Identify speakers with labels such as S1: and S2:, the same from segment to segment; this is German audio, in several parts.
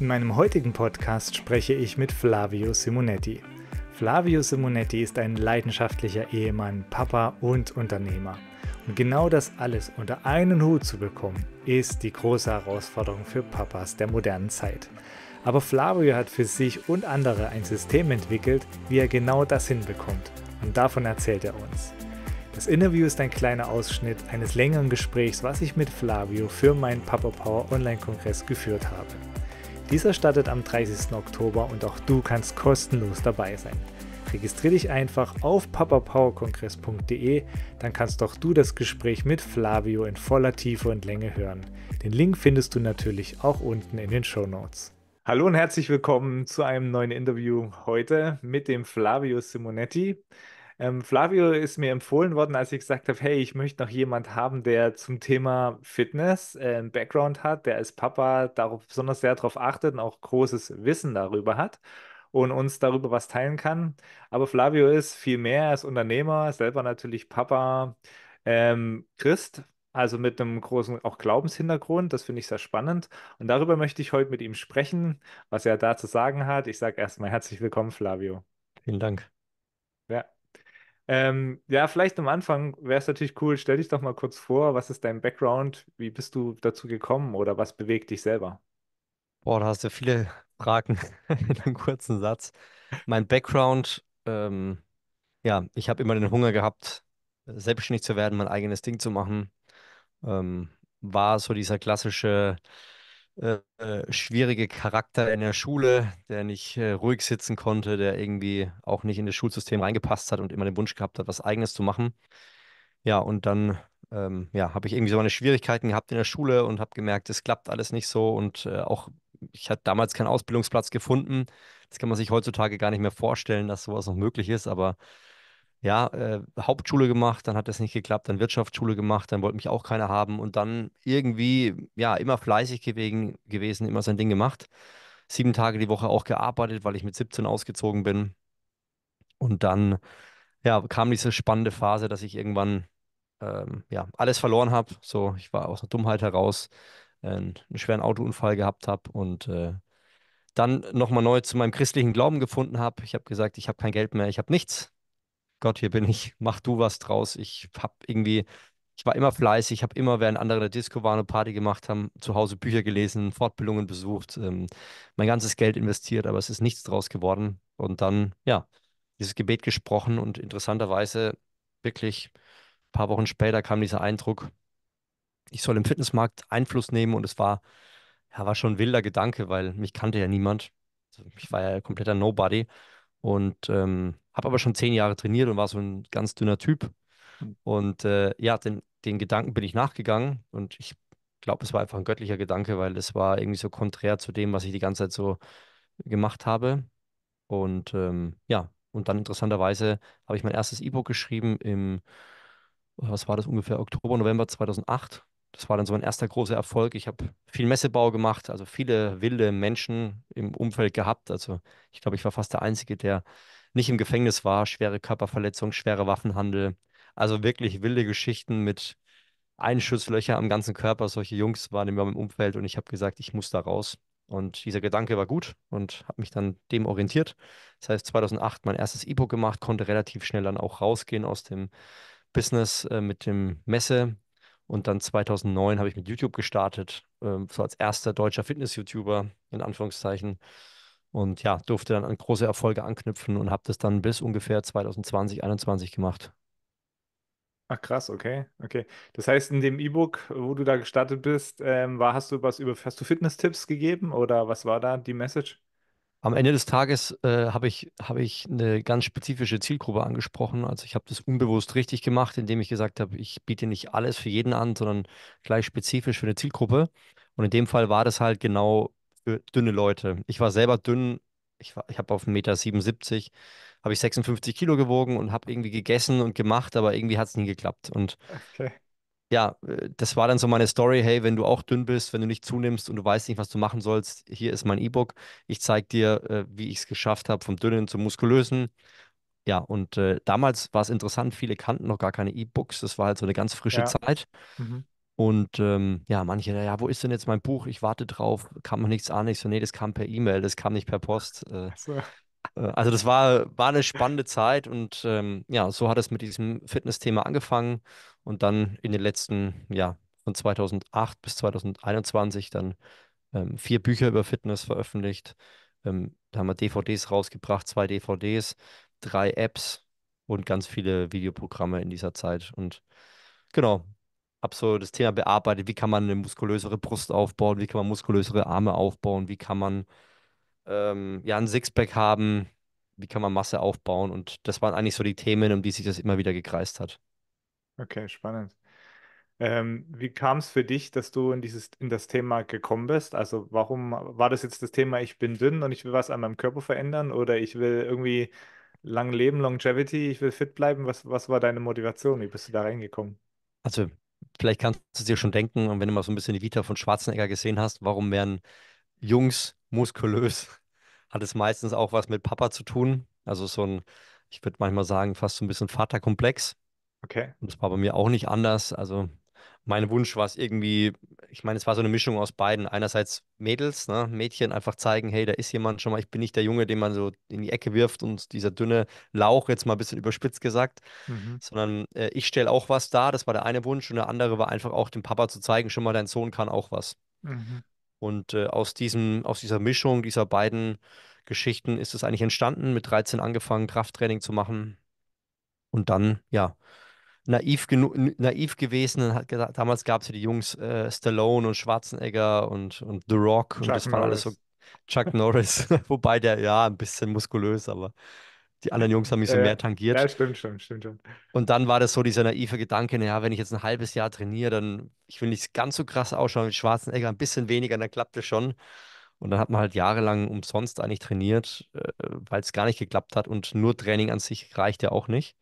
S1: In meinem heutigen Podcast spreche ich mit Flavio Simonetti. Flavio Simonetti ist ein leidenschaftlicher Ehemann, Papa und Unternehmer. Und genau das alles unter einen Hut zu bekommen, ist die große Herausforderung für Papas der modernen Zeit. Aber Flavio hat für sich und andere ein System entwickelt, wie er genau das hinbekommt. Und davon erzählt er uns. Das Interview ist ein kleiner Ausschnitt eines längeren Gesprächs, was ich mit Flavio für meinen Papa Power Online-Kongress geführt habe. Dieser startet am 30. Oktober und auch du kannst kostenlos dabei sein. Registrier dich einfach auf papapowercongress.de, dann kannst auch du das Gespräch mit Flavio in voller Tiefe und Länge hören. Den Link findest du natürlich auch unten in den Show Notes. Hallo und herzlich willkommen zu einem neuen Interview heute mit dem Flavio Simonetti. Ähm, Flavio ist mir empfohlen worden, als ich gesagt habe, hey, ich möchte noch jemand haben, der zum Thema Fitness äh, einen Background hat, der als Papa darauf besonders sehr darauf achtet und auch großes Wissen darüber hat und uns darüber was teilen kann. Aber Flavio ist viel mehr, als Unternehmer, selber natürlich Papa, ähm, Christ, also mit einem großen auch Glaubenshintergrund. Das finde ich sehr spannend. Und darüber möchte ich heute mit ihm sprechen, was er da zu sagen hat. Ich sage erstmal herzlich willkommen, Flavio. Vielen Dank. Ähm, ja, vielleicht am Anfang wäre es natürlich cool, stell dich doch mal kurz vor, was ist dein Background, wie bist du dazu gekommen oder was bewegt dich selber? Boah, da hast
S2: du viele Fragen in einem kurzen Satz. Mein Background, ähm, ja, ich habe immer den Hunger gehabt, selbstständig zu werden, mein eigenes Ding zu machen. Ähm, war so dieser klassische äh, schwierige Charakter in der Schule, der nicht äh, ruhig sitzen konnte, der irgendwie auch nicht in das Schulsystem reingepasst hat und immer den Wunsch gehabt hat, was Eigenes zu machen. Ja, und dann ähm, ja, habe ich irgendwie so meine Schwierigkeiten gehabt in der Schule und habe gemerkt, es klappt alles nicht so und äh, auch ich hatte damals keinen Ausbildungsplatz gefunden. Das kann man sich heutzutage gar nicht mehr vorstellen, dass sowas noch möglich ist, aber ja, äh, Hauptschule gemacht, dann hat das nicht geklappt, dann Wirtschaftsschule gemacht, dann wollte mich auch keiner haben und dann irgendwie, ja, immer fleißig gewesen, gewesen immer sein Ding gemacht. Sieben Tage die Woche auch gearbeitet, weil ich mit 17 ausgezogen bin. Und dann, ja, kam diese spannende Phase, dass ich irgendwann, ähm, ja, alles verloren habe. So, ich war aus der Dummheit heraus, äh, einen schweren Autounfall gehabt habe und, äh, dann nochmal neu zu meinem christlichen Glauben gefunden habe. Ich habe gesagt, ich habe kein Geld mehr, ich habe nichts Gott, hier bin ich, mach du was draus. Ich hab irgendwie, ich war immer fleißig, habe immer, während andere in der Disco waren und Party gemacht haben, zu Hause Bücher gelesen, Fortbildungen besucht, ähm, mein ganzes Geld investiert, aber es ist nichts draus geworden. Und dann, ja, dieses Gebet gesprochen und interessanterweise wirklich ein paar Wochen später kam dieser Eindruck, ich soll im Fitnessmarkt Einfluss nehmen und es war, ja, war schon ein wilder Gedanke, weil mich kannte ja niemand. Also, ich war ja kompletter Nobody und ähm, habe aber schon zehn Jahre trainiert und war so ein ganz dünner Typ. Hm. Und äh, ja, den, den Gedanken bin ich nachgegangen und ich glaube, es war einfach ein göttlicher Gedanke, weil es war irgendwie so konträr zu dem, was ich die ganze Zeit so gemacht habe. Und ähm, ja, und dann interessanterweise habe ich mein erstes E-Book geschrieben im, was war das ungefähr, Oktober, November 2008 das war dann so mein erster großer Erfolg. Ich habe viel Messebau gemacht, also viele wilde Menschen im Umfeld gehabt. Also ich glaube, ich war fast der Einzige, der nicht im Gefängnis war. Schwere Körperverletzung, schwere Waffenhandel. Also wirklich wilde Geschichten mit Einschusslöcher am ganzen Körper. Solche Jungs waren in meinem Umfeld und ich habe gesagt, ich muss da raus. Und dieser Gedanke war gut und habe mich dann dem orientiert. Das heißt, 2008 mein erstes E-Book gemacht, konnte relativ schnell dann auch rausgehen aus dem Business äh, mit dem Messe, und dann 2009 habe ich mit YouTube gestartet, ähm, so als erster deutscher Fitness-YouTuber, in Anführungszeichen. Und ja, durfte dann an große Erfolge anknüpfen und habe das dann bis ungefähr 2020, 2021 gemacht.
S1: Ach krass, okay, okay. Das heißt, in dem E-Book, wo du da gestartet bist, ähm, war, hast du was über, hast du Fitness-Tipps gegeben oder was war da die Message?
S2: Am Ende des Tages äh, habe ich, hab ich eine ganz spezifische Zielgruppe angesprochen. Also ich habe das unbewusst richtig gemacht, indem ich gesagt habe, ich biete nicht alles für jeden an, sondern gleich spezifisch für eine Zielgruppe. Und in dem Fall war das halt genau für dünne Leute. Ich war selber dünn. Ich, ich habe auf 1,77 Meter, habe ich 56 Kilo gewogen und habe irgendwie gegessen und gemacht, aber irgendwie hat es nie geklappt. Und okay ja, äh, das war dann so meine Story. Hey, wenn du auch dünn bist, wenn du nicht zunimmst und du weißt nicht, was du machen sollst, hier ist mein E-Book. Ich zeige dir, äh, wie ich es geschafft habe, vom Dünnen zum Muskulösen. Ja, und äh, damals war es interessant, viele kannten noch gar keine E-Books. Das war halt so eine ganz frische ja. Zeit. Mhm. Und ähm, ja, manche, ja, wo ist denn jetzt mein Buch? Ich warte drauf, kam noch nichts an. Ich so, nee, das kam per E-Mail, das kam nicht per Post. Äh, so. Äh, also das war, war eine spannende Zeit und ähm, ja, so hat es mit diesem Fitness-Thema angefangen und dann in den letzten, ja, von 2008 bis 2021 dann ähm, vier Bücher über Fitness veröffentlicht. Ähm, da haben wir DVDs rausgebracht, zwei DVDs, drei Apps und ganz viele Videoprogramme in dieser Zeit. Und genau, habe so das Thema bearbeitet, wie kann man eine muskulösere Brust aufbauen, wie kann man muskulösere Arme aufbauen, wie kann man ähm, ja, ein Sixpack haben, wie kann man Masse aufbauen. Und das waren eigentlich so die Themen, um die sich das immer wieder gekreist hat.
S1: Okay, spannend. Ähm, wie kam es für dich, dass du in, dieses, in das Thema gekommen bist? Also warum war das jetzt das Thema, ich bin dünn und ich will was an meinem Körper verändern oder ich will irgendwie lang leben, Longevity, ich will fit bleiben? Was, was war deine Motivation? Wie bist du da reingekommen?
S2: Also vielleicht kannst du dir schon denken, und wenn du mal so ein bisschen die Vita von Schwarzenegger gesehen hast, warum werden Jungs muskulös hat es meistens auch was mit Papa zu tun. Also so ein, ich würde manchmal sagen, fast so ein bisschen Vaterkomplex. Okay. Und das war bei mir auch nicht anders. Also mein Wunsch war es irgendwie, ich meine, es war so eine Mischung aus beiden. Einerseits Mädels, ne? Mädchen einfach zeigen, hey, da ist jemand schon mal, ich bin nicht der Junge, den man so in die Ecke wirft und dieser dünne Lauch, jetzt mal ein bisschen überspitzt gesagt, mhm. sondern äh, ich stelle auch was dar, das war der eine Wunsch und der andere war einfach auch dem Papa zu zeigen, schon mal dein Sohn kann auch was. Mhm. Und äh, aus diesem, aus dieser Mischung dieser beiden Geschichten ist es eigentlich entstanden, mit 13 angefangen, Krafttraining zu machen. Und dann, ja, naiv, naiv gewesen. Hat gesagt, damals gab es ja die Jungs äh, Stallone und Schwarzenegger und, und The Rock. Chuck und das waren Norris. alles so Chuck Norris, wobei der ja ein bisschen muskulös, aber die anderen Jungs haben mich so ja, mehr tangiert. Ja,
S1: stimmt, stimmt, stimmt, stimmt.
S2: Und dann war das so dieser naive Gedanke, naja, wenn ich jetzt ein halbes Jahr trainiere, dann, ich will nicht ganz so krass ausschauen mit schwarzen Schwarzenegger, ein bisschen weniger, dann klappt das schon. Und dann hat man halt jahrelang umsonst eigentlich trainiert, äh, weil es gar nicht geklappt hat und nur Training an sich reicht ja auch nicht.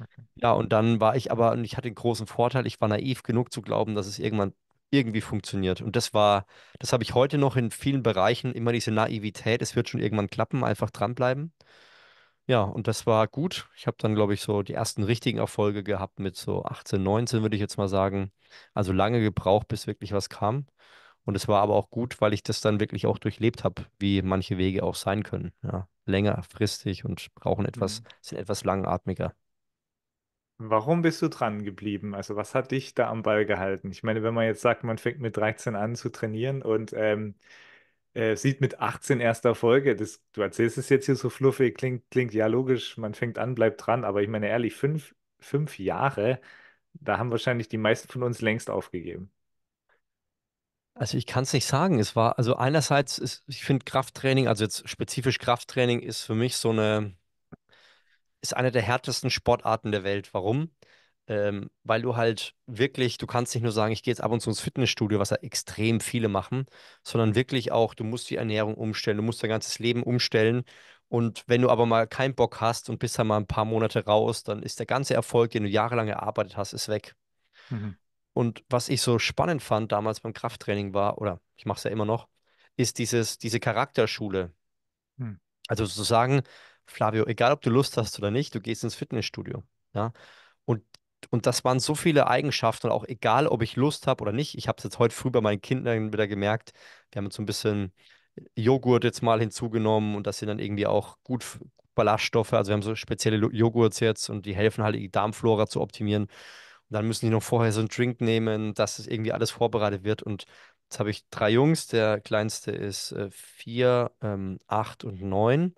S2: Okay. Ja, und dann war ich aber, und ich hatte den großen Vorteil, ich war naiv genug zu glauben, dass es irgendwann irgendwie funktioniert. Und das war, das habe ich heute noch in vielen Bereichen, immer diese Naivität, es wird schon irgendwann klappen, einfach dranbleiben. Ja, und das war gut. Ich habe dann, glaube ich, so die ersten richtigen Erfolge gehabt mit so 18, 19, würde ich jetzt mal sagen. Also lange gebraucht, bis wirklich was kam. Und es war aber auch gut, weil ich das dann wirklich auch durchlebt habe, wie manche Wege auch sein können. Ja, längerfristig und brauchen etwas, mhm. sind etwas langatmiger.
S1: Warum bist du dran geblieben? Also was hat dich da am Ball gehalten? Ich meine, wenn man jetzt sagt, man fängt mit 13 an zu trainieren und ähm, äh, sieht mit 18 erster Folge, das, du erzählst es jetzt hier so fluffig, klingt, klingt ja logisch, man fängt an, bleibt dran, aber ich meine ehrlich, fünf, fünf Jahre, da haben wahrscheinlich die meisten von uns längst aufgegeben.
S2: Also ich kann es nicht sagen. Es war, also einerseits, ist, ich finde Krafttraining, also jetzt spezifisch Krafttraining ist für mich so eine, ist eine der härtesten Sportarten der Welt. Warum? ähm, weil du halt wirklich, du kannst nicht nur sagen, ich gehe jetzt ab und zu ins Fitnessstudio, was ja extrem viele machen, sondern wirklich auch, du musst die Ernährung umstellen, du musst dein ganzes Leben umstellen. Und wenn du aber mal keinen Bock hast und bist dann mal ein paar Monate raus, dann ist der ganze Erfolg, den du jahrelang erarbeitet hast, ist weg. Mhm. Und was ich so spannend fand damals beim Krafttraining war, oder ich mache es ja immer noch, ist dieses, diese Charakterschule. Mhm. Also sagen, Flavio, egal ob du Lust hast oder nicht, du gehst ins Fitnessstudio. Ja? Und und das waren so viele Eigenschaften und auch egal, ob ich Lust habe oder nicht. Ich habe es jetzt heute früh bei meinen Kindern wieder gemerkt. Wir haben jetzt so ein bisschen Joghurt jetzt mal hinzugenommen und das sind dann irgendwie auch gut Ballaststoffe. Also wir haben so spezielle Joghurts jetzt und die helfen halt die Darmflora zu optimieren. Und dann müssen die noch vorher so einen Drink nehmen, dass es das irgendwie alles vorbereitet wird. Und jetzt habe ich drei Jungs. Der kleinste ist äh, vier, ähm, acht und neun.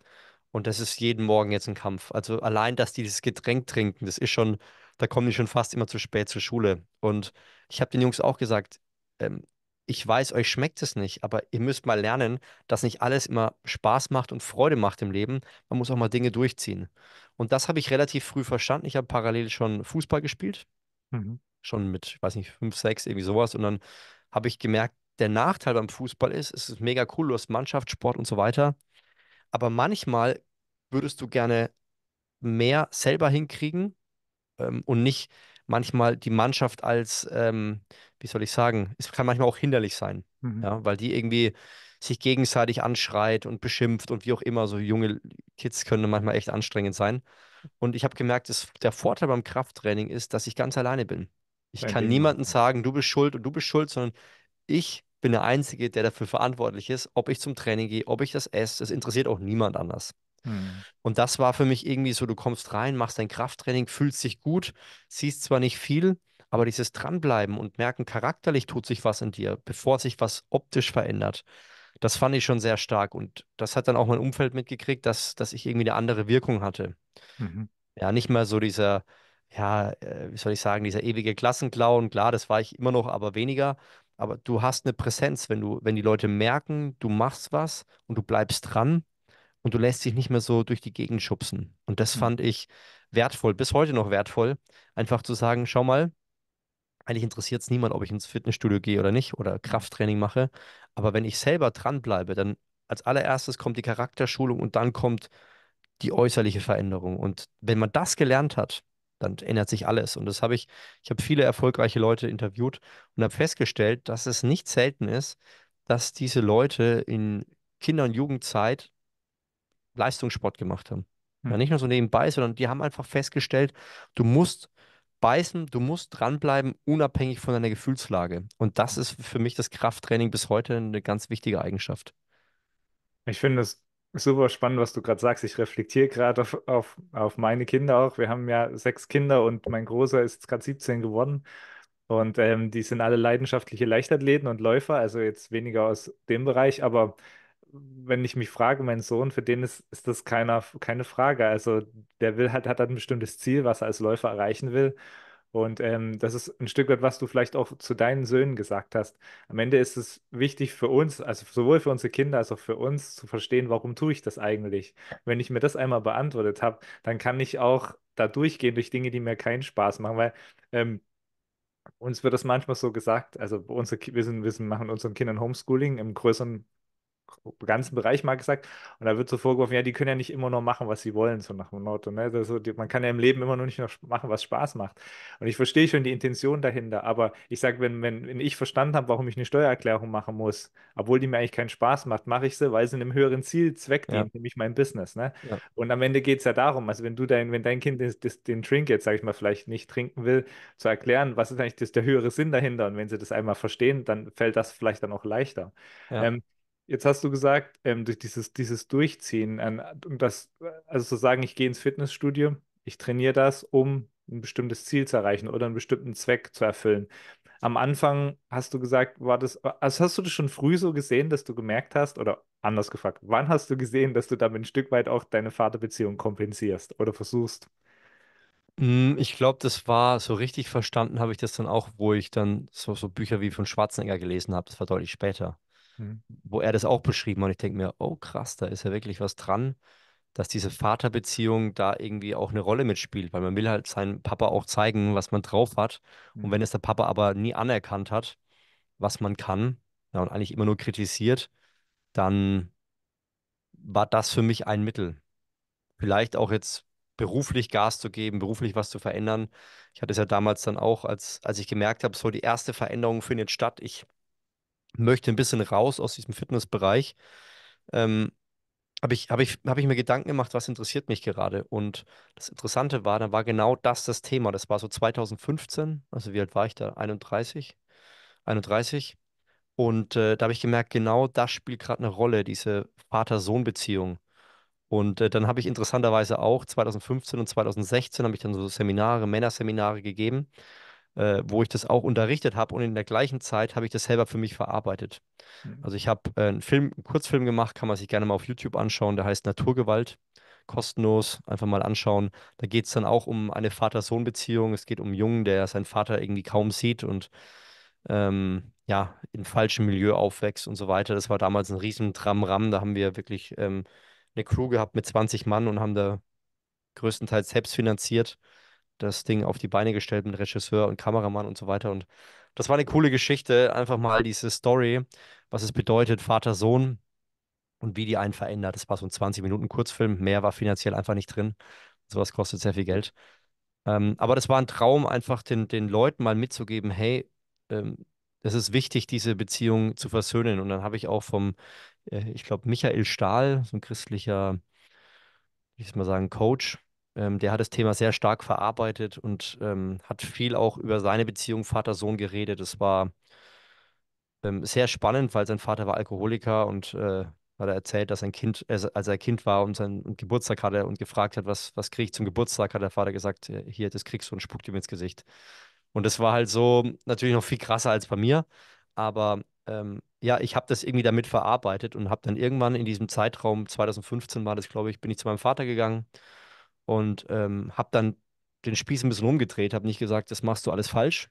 S2: Und das ist jeden Morgen jetzt ein Kampf. Also allein, dass die dieses Getränk trinken, das ist schon da kommen die schon fast immer zu spät zur Schule. Und ich habe den Jungs auch gesagt, ähm, ich weiß, euch schmeckt es nicht, aber ihr müsst mal lernen, dass nicht alles immer Spaß macht und Freude macht im Leben. Man muss auch mal Dinge durchziehen. Und das habe ich relativ früh verstanden. Ich habe parallel schon Fußball gespielt. Mhm. Schon mit, ich weiß nicht, fünf, sechs, irgendwie sowas. Und dann habe ich gemerkt, der Nachteil beim Fußball ist, es ist mega cool, du hast Mannschaftssport und so weiter. Aber manchmal würdest du gerne mehr selber hinkriegen ähm, und nicht manchmal die Mannschaft als, ähm, wie soll ich sagen, es kann manchmal auch hinderlich sein, mhm. ja, weil die irgendwie sich gegenseitig anschreit und beschimpft und wie auch immer. So junge Kids können manchmal echt anstrengend sein. Und ich habe gemerkt, dass der Vorteil beim Krafttraining ist, dass ich ganz alleine bin. Ich Dein kann niemandem sagen, du bist schuld und du bist schuld, sondern ich bin der Einzige, der dafür verantwortlich ist, ob ich zum Training gehe, ob ich das esse. Das interessiert auch niemand anders. Mhm. Und das war für mich irgendwie so, du kommst rein, machst dein Krafttraining, fühlst dich gut, siehst zwar nicht viel, aber dieses Dranbleiben und merken, charakterlich tut sich was in dir, bevor sich was optisch verändert, das fand ich schon sehr stark. Und das hat dann auch mein Umfeld mitgekriegt, dass, dass ich irgendwie eine andere Wirkung hatte. Mhm. Ja, nicht mehr so dieser, ja, äh, wie soll ich sagen, dieser ewige Klassenklauen. Klar, das war ich immer noch, aber weniger. Aber du hast eine Präsenz, wenn du, wenn die Leute merken, du machst was und du bleibst dran, und du lässt dich nicht mehr so durch die Gegend schubsen. Und das mhm. fand ich wertvoll, bis heute noch wertvoll, einfach zu sagen, schau mal, eigentlich interessiert es niemand, ob ich ins Fitnessstudio gehe oder nicht oder Krafttraining mache, aber wenn ich selber dranbleibe, dann als allererstes kommt die Charakterschulung und dann kommt die äußerliche Veränderung. Und wenn man das gelernt hat, dann ändert sich alles. Und das habe ich, ich habe viele erfolgreiche Leute interviewt und habe festgestellt, dass es nicht selten ist, dass diese Leute in Kinder- und Jugendzeit Leistungssport gemacht haben. Hm. Ja, nicht nur so nebenbei, sondern die haben einfach festgestellt, du musst beißen, du musst dranbleiben, unabhängig von deiner Gefühlslage. Und das ist für mich das Krafttraining bis heute eine ganz wichtige Eigenschaft.
S1: Ich finde es super spannend, was du gerade sagst. Ich reflektiere gerade auf, auf, auf meine Kinder auch. Wir haben ja sechs Kinder und mein Großer ist gerade 17 geworden. Und ähm, die sind alle leidenschaftliche Leichtathleten und Läufer, also jetzt weniger aus dem Bereich, aber wenn ich mich frage, mein Sohn, für den ist, ist das keiner, keine Frage. Also der will halt, hat halt ein bestimmtes Ziel, was er als Läufer erreichen will. Und ähm, das ist ein Stück weit, was du vielleicht auch zu deinen Söhnen gesagt hast. Am Ende ist es wichtig für uns, also sowohl für unsere Kinder als auch für uns, zu verstehen, warum tue ich das eigentlich. Wenn ich mir das einmal beantwortet habe, dann kann ich auch da durchgehen durch Dinge, die mir keinen Spaß machen, weil ähm, uns wird das manchmal so gesagt, also unsere, wir, sind, wir machen unseren Kindern Homeschooling im größeren ganzen Bereich mal gesagt. Und da wird so vorgeworfen, ja, die können ja nicht immer nur machen, was sie wollen, so nach dem Motto. Ne? Also, die, man kann ja im Leben immer nur nicht noch machen, was Spaß macht. Und ich verstehe schon die Intention dahinter, aber ich sage, wenn, wenn, wenn ich verstanden habe, warum ich eine Steuererklärung machen muss, obwohl die mir eigentlich keinen Spaß macht, mache ich sie, weil sie einem höheren Ziel Zweck dient, nämlich mein Business. Ne? Ja. Und am Ende geht es ja darum, also wenn du dein, wenn dein Kind des, den Drink jetzt, sage ich mal, vielleicht nicht trinken will, zu erklären, was ist eigentlich das, der höhere Sinn dahinter. Und wenn sie das einmal verstehen, dann fällt das vielleicht dann auch leichter. Ja. Ähm, Jetzt hast du gesagt, ähm, durch dieses, dieses Durchziehen, an, um das, also zu sagen, ich gehe ins Fitnessstudio, ich trainiere das, um ein bestimmtes Ziel zu erreichen oder einen bestimmten Zweck zu erfüllen. Am Anfang hast du gesagt, war das, also hast du das schon früh so gesehen, dass du gemerkt hast, oder anders gefragt, wann hast du gesehen, dass du damit ein Stück weit auch deine Vaterbeziehung kompensierst oder versuchst?
S2: Hm, ich glaube, das war so richtig verstanden, habe ich das dann auch, wo ich dann so, so Bücher wie von Schwarzenegger gelesen habe. Das war deutlich später. Mhm. wo er das auch beschrieben hat. Und ich denke mir, oh krass, da ist ja wirklich was dran, dass diese Vaterbeziehung da irgendwie auch eine Rolle mitspielt, weil man will halt seinem Papa auch zeigen, was man drauf hat. Mhm. Und wenn es der Papa aber nie anerkannt hat, was man kann, ja, und eigentlich immer nur kritisiert, dann war das für mich ein Mittel. Vielleicht auch jetzt beruflich Gas zu geben, beruflich was zu verändern. Ich hatte es ja damals dann auch, als, als ich gemerkt habe, so die erste Veränderung findet statt. Ich möchte ein bisschen raus aus diesem Fitnessbereich, ähm, habe ich, hab ich, hab ich mir Gedanken gemacht, was interessiert mich gerade. Und das Interessante war, da war genau das das Thema. Das war so 2015, also wie alt war ich da? 31? 31. Und äh, da habe ich gemerkt, genau das spielt gerade eine Rolle, diese Vater-Sohn-Beziehung. Und äh, dann habe ich interessanterweise auch 2015 und 2016 habe ich dann so Seminare, Männerseminare gegeben äh, wo ich das auch unterrichtet habe und in der gleichen Zeit habe ich das selber für mich verarbeitet. Mhm. Also ich habe äh, einen Film, einen Kurzfilm gemacht, kann man sich gerne mal auf YouTube anschauen, der heißt Naturgewalt, kostenlos, einfach mal anschauen. Da geht es dann auch um eine Vater-Sohn-Beziehung, es geht um einen Jungen, der seinen Vater irgendwie kaum sieht und ähm, ja, in falschem Milieu aufwächst und so weiter. Das war damals ein riesen Tram-Ram, da haben wir wirklich ähm, eine Crew gehabt mit 20 Mann und haben da größtenteils selbst finanziert das Ding auf die Beine gestellt mit Regisseur und Kameramann und so weiter. Und das war eine coole Geschichte, einfach mal diese Story, was es bedeutet, Vater, Sohn und wie die einen verändert. Das war so ein 20 Minuten Kurzfilm, mehr war finanziell einfach nicht drin. Sowas kostet sehr viel Geld. Ähm, aber das war ein Traum, einfach den, den Leuten mal mitzugeben, hey, ähm, es ist wichtig, diese Beziehung zu versöhnen. Und dann habe ich auch vom, äh, ich glaube, Michael Stahl, so ein christlicher, ich will mal sagen, Coach, ähm, der hat das Thema sehr stark verarbeitet und ähm, hat viel auch über seine Beziehung Vater-Sohn geredet. Es war ähm, sehr spannend, weil sein Vater war Alkoholiker und äh, hat er erzählt, dass sein Kind, äh, als er Kind war und seinen Geburtstag hatte und gefragt hat, was, was kriege ich zum Geburtstag, hat der Vater gesagt, äh, hier, das kriegst du und spuckt ihm ins Gesicht. Und das war halt so natürlich noch viel krasser als bei mir, aber ähm, ja, ich habe das irgendwie damit verarbeitet und habe dann irgendwann in diesem Zeitraum, 2015 war das, glaube ich, bin ich zu meinem Vater gegangen und ähm, habe dann den Spieß ein bisschen rumgedreht, habe nicht gesagt, das machst du alles falsch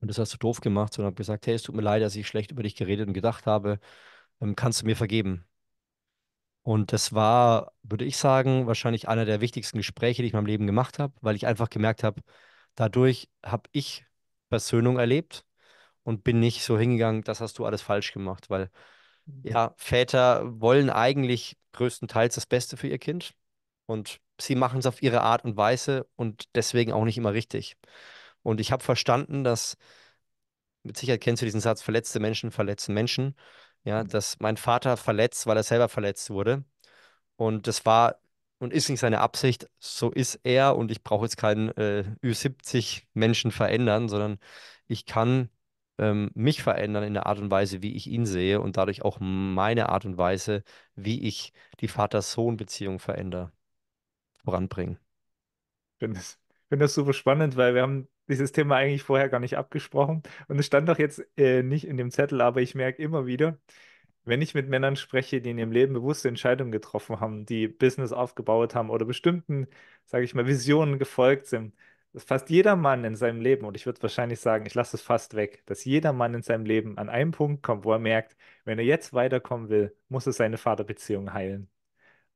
S2: und das hast du doof gemacht, sondern habe gesagt, hey, es tut mir leid, dass ich schlecht über dich geredet und gedacht habe, ähm, kannst du mir vergeben? Und das war, würde ich sagen, wahrscheinlich einer der wichtigsten Gespräche, die ich in meinem Leben gemacht habe, weil ich einfach gemerkt habe, dadurch habe ich Versöhnung erlebt und bin nicht so hingegangen, das hast du alles falsch gemacht, weil mhm. ja, Väter wollen eigentlich größtenteils das Beste für ihr Kind und sie machen es auf ihre Art und Weise und deswegen auch nicht immer richtig. Und ich habe verstanden, dass, mit Sicherheit kennst du diesen Satz, verletzte Menschen verletzen Menschen. Ja, mhm. dass mein Vater verletzt, weil er selber verletzt wurde. Und das war und ist nicht seine Absicht, so ist er und ich brauche jetzt keinen äh, Ü70-Menschen verändern, sondern ich kann ähm, mich verändern in der Art und Weise, wie ich ihn sehe und dadurch auch meine Art und Weise, wie ich die Vater-Sohn-Beziehung
S1: verändere voranbringen. Ich finde das, find das super spannend, weil wir haben dieses Thema eigentlich vorher gar nicht abgesprochen. Und es stand doch jetzt äh, nicht in dem Zettel, aber ich merke immer wieder, wenn ich mit Männern spreche, die in ihrem Leben bewusste Entscheidungen getroffen haben, die Business aufgebaut haben oder bestimmten, sage ich mal, Visionen gefolgt sind, dass fast jeder Mann in seinem Leben, und ich würde wahrscheinlich sagen, ich lasse es fast weg, dass jeder Mann in seinem Leben an einem Punkt kommt, wo er merkt, wenn er jetzt weiterkommen will, muss er seine Vaterbeziehung heilen.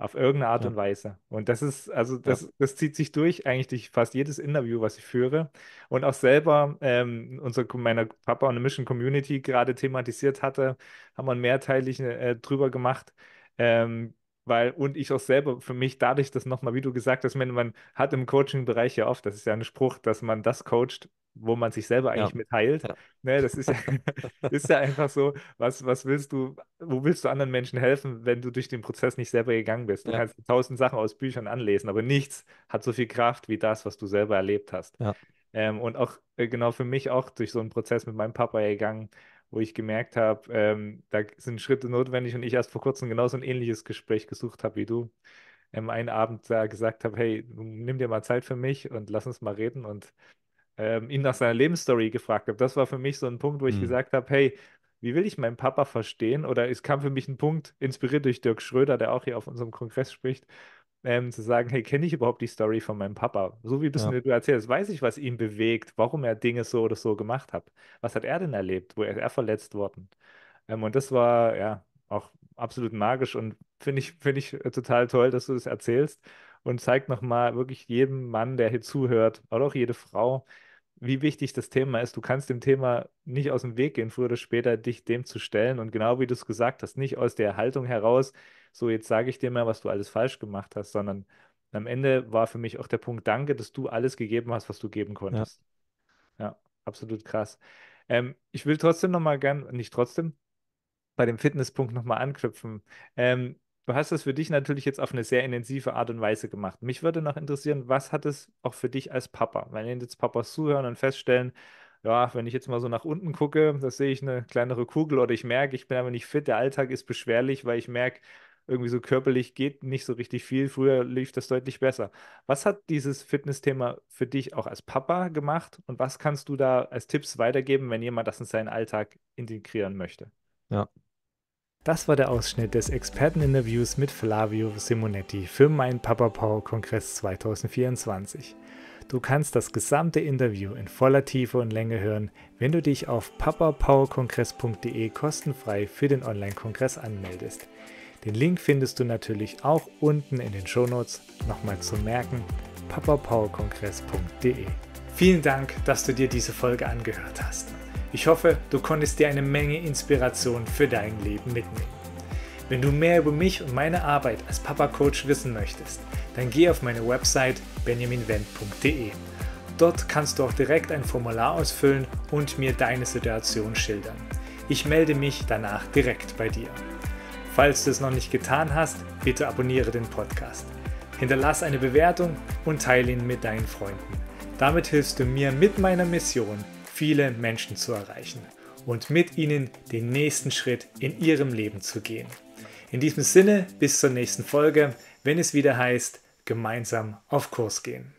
S1: Auf irgendeine Art ja. und Weise. Und das ist, also das, ja. das zieht sich durch eigentlich durch fast jedes Interview, was ich führe. Und auch selber, ähm, unser, meiner Papa und Mission Community gerade thematisiert hatte, haben wir einen mehrteiligen äh, drüber gemacht. Ähm, weil, und ich auch selber für mich dadurch dass nochmal, wie du gesagt hast, man, man hat im Coaching-Bereich ja oft, das ist ja ein Spruch, dass man das coacht, wo man sich selber eigentlich ja. mitteilt. Ja. Ne, das ist ja, ist ja einfach so, was, was willst du, wo willst du anderen Menschen helfen, wenn du durch den Prozess nicht selber gegangen bist? Du ja. kannst tausend Sachen aus Büchern anlesen, aber nichts hat so viel Kraft wie das, was du selber erlebt hast. Ähm, und auch äh, genau für mich auch durch so einen Prozess mit meinem Papa gegangen, wo ich gemerkt habe, ähm, da sind Schritte notwendig und ich erst vor kurzem genau so ein ähnliches Gespräch gesucht habe wie du. Ähm, einen Abend da gesagt habe, hey, nimm dir mal Zeit für mich und lass uns mal reden und ähm, ihn nach seiner Lebensstory gefragt habe. Das war für mich so ein Punkt, wo ich mhm. gesagt habe, hey, wie will ich meinen Papa verstehen? Oder es kam für mich ein Punkt, inspiriert durch Dirk Schröder, der auch hier auf unserem Kongress spricht, ähm, zu sagen, hey, kenne ich überhaupt die Story von meinem Papa? So wie bist ja. du erzählst, weiß ich, was ihn bewegt, warum er Dinge so oder so gemacht hat. Was hat er denn erlebt? Wo ist er, er verletzt worden? Ähm, und das war ja auch absolut magisch und finde ich, find ich äh, total toll, dass du das erzählst und zeigt nochmal wirklich jedem Mann, der hier zuhört, oder auch jede Frau, wie wichtig das Thema ist. Du kannst dem Thema nicht aus dem Weg gehen, früher oder später dich dem zu stellen. Und genau wie du es gesagt hast, nicht aus der Haltung heraus, so jetzt sage ich dir mal, was du alles falsch gemacht hast, sondern am Ende war für mich auch der Punkt, danke, dass du alles gegeben hast, was du geben konntest. Ja, ja absolut krass. Ähm, ich will trotzdem nochmal gern, nicht trotzdem, bei dem Fitnesspunkt nochmal anknüpfen. Ähm, Du hast es für dich natürlich jetzt auf eine sehr intensive Art und Weise gemacht. Mich würde noch interessieren, was hat es auch für dich als Papa? Wenn jetzt Papas zuhören und feststellen, ja, wenn ich jetzt mal so nach unten gucke, da sehe ich eine kleinere Kugel oder ich merke, ich bin aber nicht fit, der Alltag ist beschwerlich, weil ich merke, irgendwie so körperlich geht nicht so richtig viel. Früher lief das deutlich besser. Was hat dieses Fitnessthema für dich auch als Papa gemacht und was kannst du da als Tipps weitergeben, wenn jemand das in seinen Alltag integrieren möchte? Ja, das war der Ausschnitt des Experteninterviews mit Flavio Simonetti für meinen Papa Power Kongress 2024. Du kannst das gesamte Interview in voller Tiefe und Länge hören, wenn du dich auf papapowerkongress.de kostenfrei für den Online-Kongress anmeldest. Den Link findest du natürlich auch unten in den Shownotes. Nochmal zu merken, papapowerkongress.de. Vielen Dank, dass du dir diese Folge angehört hast. Ich hoffe, du konntest dir eine Menge Inspiration für dein Leben mitnehmen. Wenn du mehr über mich und meine Arbeit als Papa-Coach wissen möchtest, dann geh auf meine Website benjaminwendt.de. Dort kannst du auch direkt ein Formular ausfüllen und mir deine Situation schildern. Ich melde mich danach direkt bei dir. Falls du es noch nicht getan hast, bitte abonniere den Podcast. Hinterlass eine Bewertung und teile ihn mit deinen Freunden. Damit hilfst du mir mit meiner Mission, viele Menschen zu erreichen und mit ihnen den nächsten Schritt in ihrem Leben zu gehen. In diesem Sinne, bis zur nächsten Folge, wenn es wieder heißt, gemeinsam auf Kurs gehen.